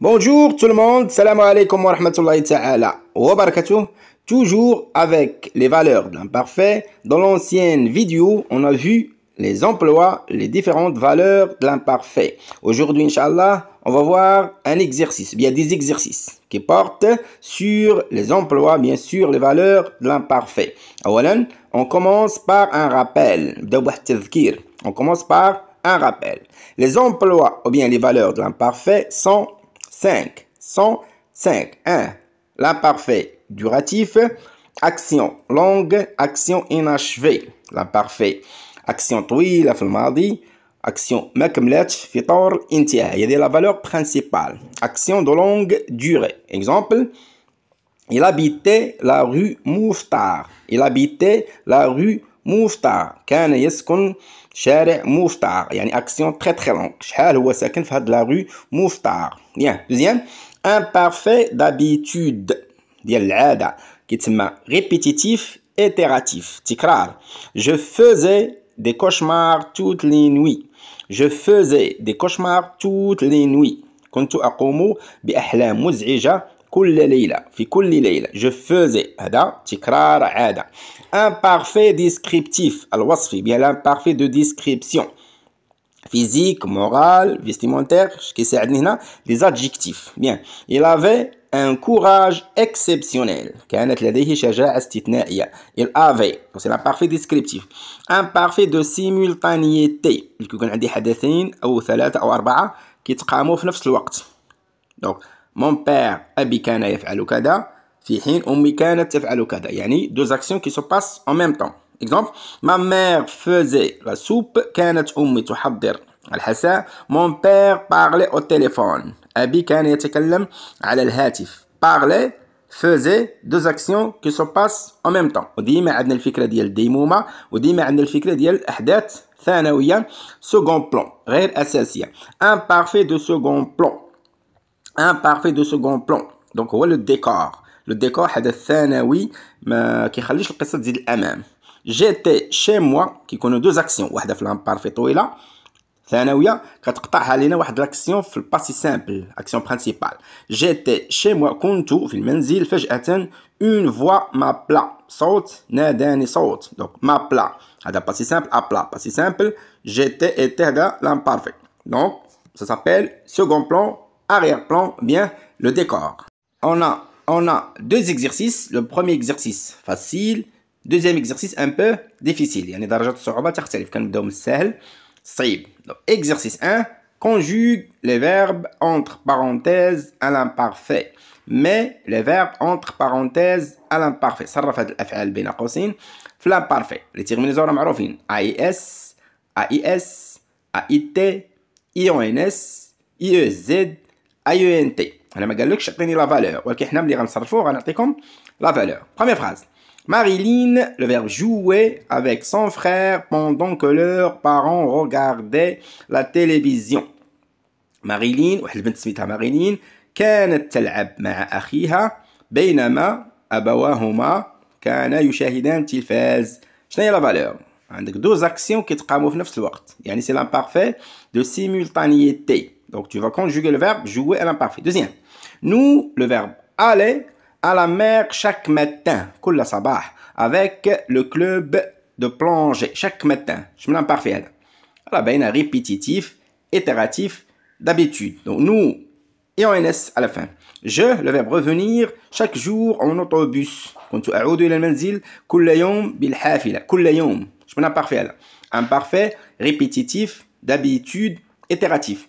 Bonjour tout le monde, salam alaikum wa rahmatullahi ta'ala wa barakatuh. Toujours avec les valeurs de l'imparfait, dans l'ancienne vidéo, on a vu les emplois, les différentes valeurs de l'imparfait. Aujourd'hui, inshallah, on va voir un exercice, il y a des exercices qui portent sur les emplois, bien sûr, les valeurs de l'imparfait. On commence par un rappel, on commence par un rappel. Les emplois, ou bien les valeurs de l'imparfait sont 5. 105. 1. L'imparfait duratif. Action longue, action inachevée. L'imparfait. Action 3, la mardi Action ما كملتش intier Il y a la valeur principale. Action de longue durée. Exemple. Il habitait la rue Mouftar, Il habitait la rue موفطع كان يسكن شارع موفطع يعني اكسيون تري تري لونغ شحال هو ساكن في هاد لا رو موفطع بيان دوزيام بارفي دابيتود ديال العادة كيتسمى ريبيتيتيف ايتيراتيف تكرار جو فوزي دي cauchemars توت لي نوي جو فوزي دي cauchemars توت لي نوي كنت أقوم بأحلام مزعجة Je faisais. parfait descriptif. Al-wasfi. Bien parfait de description. Physique, morale, vestimentaire. Les adjectifs. Bien. Il avait un courage exceptionnel. Il avait. C'est parfait descriptif. parfait de simultanéité. Il y avoir des ou ou qui se en même temps. Mon père أبي كان يفعل كذا في حين أمي كانت تفعل كذا يعني deux actions qui se passent en même temps exemple ma mère faisait la soupe كانت أمي تحضر الحساء mon père parlait au téléphone أبي كان يتكلم على الهاتف parlait faisait deux actions qui se passent en même temps وديما عندنا الفكره ديال ديمومه وديما عندنا الفكره ديال الاحداث ثانويه second plan غير اساسيه un parfait de second plan imparfait de second plan. Donc, voit le décor. Le décor est le mais qui a le qissa de l'amam. J'étais chez moi, qui connaît deux actions. Une fois l'imparfait, ou est là. Thanaouia, quand tu as une action, ce pas si simple. Action principale. J'étais chez moi, quand tu as atteint une voix, ma plat. Saute, n'a d'un Donc, ma plat. Ce pas si simple, à plat. Pas si simple. J'étais, était l'imparfait. Donc, ça s'appelle second plan arrière-plan, bien le décor. On a, on a deux exercices. Le premier exercice facile, deuxième exercice un peu difficile. يعني درجة الصعوبة تختلف. كنبداو من exercice 1 conjugue les verbes entre parenthèses à l'imparfait. Mais les verbes entre parenthèses à l'imparfait. صرف هاد الافعال بين قوسين في l'imparfait. لي معروفين AIS, AIS, AIT, IONS, IEZ, a E N T. Alhamdulillah que la valeur. Wa l-khiamnami ram sarfou la valeur. Première phrase. Marilyn le verbe jouer avec son frère pendant que leurs parents regardaient la télévision. Marilyn, al-28a Marilyn, kana t-telg ma achiha بينما abawa huma kana yushahidan telifaz. Chné la valeur. Andik doz action ki t-kamuf nefsloort. Yani c'est l'imparfait de simultanité. Donc, tu vas conjuguer le verbe jouer à l'imparfait. Deuxième, nous, le verbe aller à la mer chaque matin, sabah, avec le club de plongée chaque matin. Je me l'imparfait. Alors, ben, répétitif, itératif, d'habitude. Donc, nous et en NS à la fin. Je, le verbe revenir, chaque jour en autobus. Quand tu أعود إلى المنزل كل يوم بالحافلة. كل Je me l'imparfait. Imparfait, répétitif, d'habitude, itératif.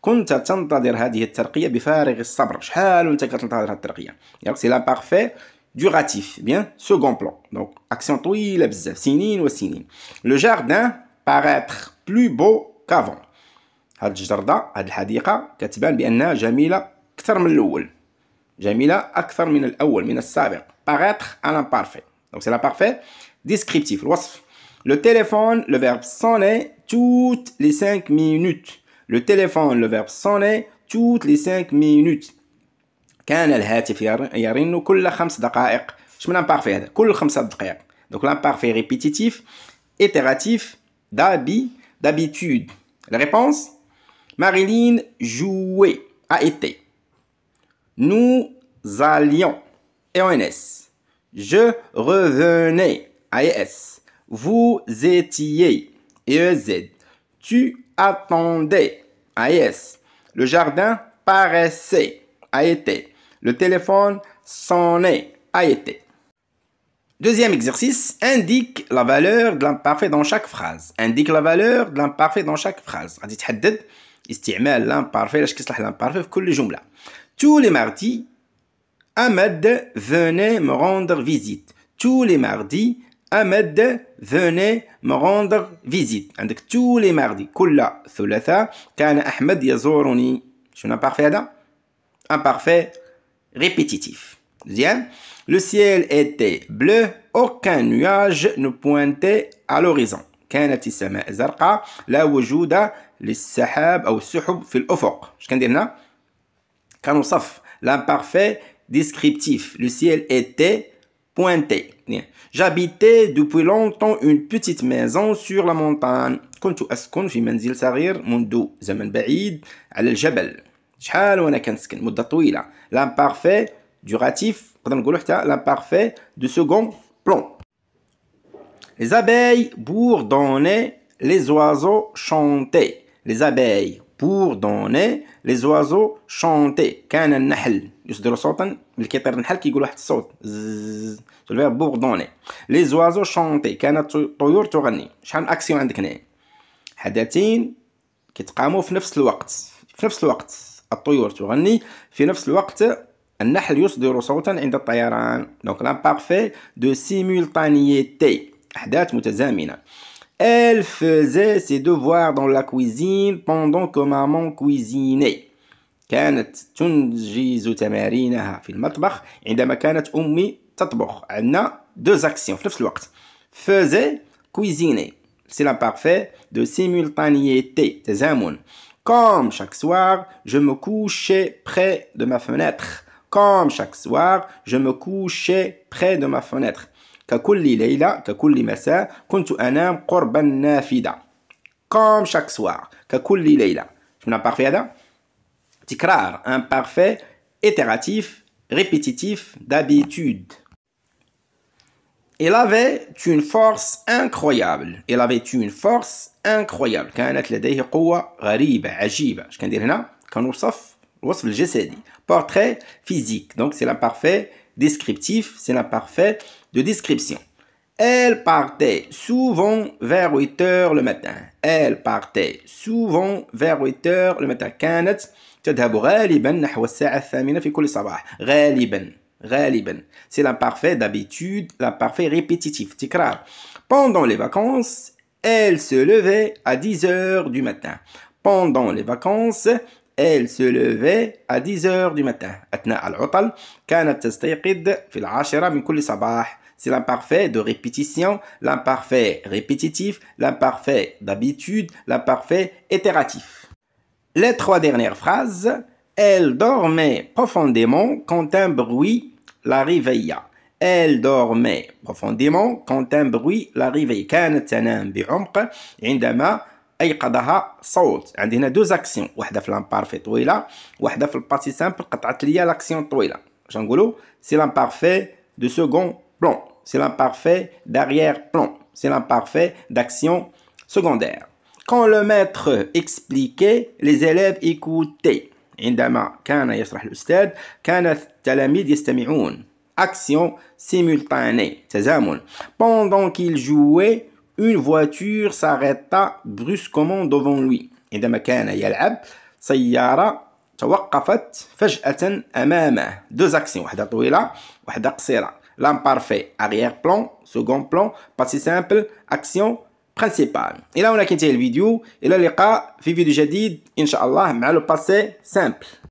كنت تنتظر هذه الترقية بفارغ الصبر شحال وانت كتنتظر هذه الترقية دونك سي لا بارفي دوغاتيف بيان سكون بلان دونك اكسيون طويلة بزاف سنين وسنين لو جاردان باراتر بلو بو كافون هاد الجردة هاد الحديقة كتبان بأنها جميلة أكثر من الأول جميلة أكثر من الأول من السابق باراتر أنا بارفي دونك سي لا بارفي ديسكريبتيف الوصف لو تيليفون لو فيرب سوني توت لي 5 مينوت Le téléphone, le verbe sonner toutes les 5 minutes. كان الهاتف يرن كل خمس دقائق. شمن امبارفي هذا؟ les cinq minutes. Donc l'imparfait répétitif, itératif, d'habitude. La réponse Marilyn jouait, a été. Nous allions, et en S. Je revenais, AES. Vous étiez, EZ. E tu attendait. Aïe. Ah, Le jardin paraissait. A ah, été. Le téléphone sonnait. A été. Deuxième exercice, indique la valeur de l'imparfait dans chaque phrase. Indique la valeur de l'imparfait dans chaque phrase. استعمال l'imparfait لاش كيصلح l'imparfait في كل Tous les mardis, Ahmed venait me rendre visite. Tous les mardis, أمد venez me rendre visite عندك tous les mardis كل ثلاثاء كان أحمد يزورني شنو بارفي هذا imparfait répétitif مزيان le ciel était bleu aucun nuage ne pointait à l'horizon كانت السماء زرقاء لا وجود للسحاب أو السحب في الأفق اش كندير هنا كنوصف l'imparfait descriptif le ciel était J'habitais depuis longtemps une petite maison sur la montagne. كنت منذ بعيد على الجبل. شحال مدة طويلة. L'imparfait duratif نقدر حتى l'imparfait du second plan. Les abeilles bourdonnaient, les oiseaux chantaient. Les abeilles bourdonnaient, les oiseaux chantaient. كان النحل les كيطير النحل كيقول واحد الصوت الفير بوردوني لي زوازو شونتي كانت الطيور تغني شحال اكسيون عندك هنا حدثين كيتقاموا في نفس الوقت في نفس الوقت الطيور تغني في نفس الوقت النحل يصدر صوتا عند الطيران دونك دو احداث Elle faisait ses devoirs dans la cuisine pendant que maman cuisinait. Quand on a deux C'est la parfaite de simultanéité. Comme chaque soir, je me couchais près ma fenêtre. Comme chaque soir, je me couchais près de ma fenêtre. Comme chaque soir, je me couchais près de ma fenêtre. Comme chaque soir, je me couchais près de Comme chaque soir, je tikrar, imparfait, itératif, répétitif, d'habitude. Elle avait une force incroyable. Il avait une force incroyable. كانت لديه قوة غريبة عجيبة. اش كندير هنا؟ كنوصف Portrait physique. Donc c'est l'imparfait descriptif, c'est l'imparfait de description. Elle partait souvent vers 8 heures le matin. Elle partait souvent vers 8 heures le matin. تذهب غالبا نحو الساعة الثامنة في كل sabah. غالبا غالبا c'est l'imparfait d'habitude l'imparfait répétitif تكرار pendant les vacances elle se levait à 10 heures du matin pendant les vacances elle se levait à 10 heures du matin أثناء العطل كانت تستيقظ في العاشرة min كل sabah. c'est l'imparfait de répétition, l'imparfait répétitif, l'imparfait d'habitude, l'imparfait itératif les trois dernières phrases elle dormait profondément quand un bruit la réveilla elle dormait profondément quand un bruit la réveilla كانت تنام بعمق deux actions une dans parfait simple c'est l'imparfait de second plan. c'est l'imparfait d'arrière plan. c'est l'imparfait d'action secondaire quand le maître expliquait, les élèves écoutaient. عندما كان يشرح الأستاذ كان التلاميذ يستمعون action simultanée تزامن pendant qu'il jouait une voiture s'arrêta brusquement devant lui عندما كان يلعب سيارة توقفت فجأة أمامه deux actions واحدة طويلة واحدة courte. l'imparfait arrière plan second plan passé simple action برينسيبال الى هنا كينتهي الفيديو الى اللقاء في فيديو جديد ان شاء الله مع لو باسي سامبل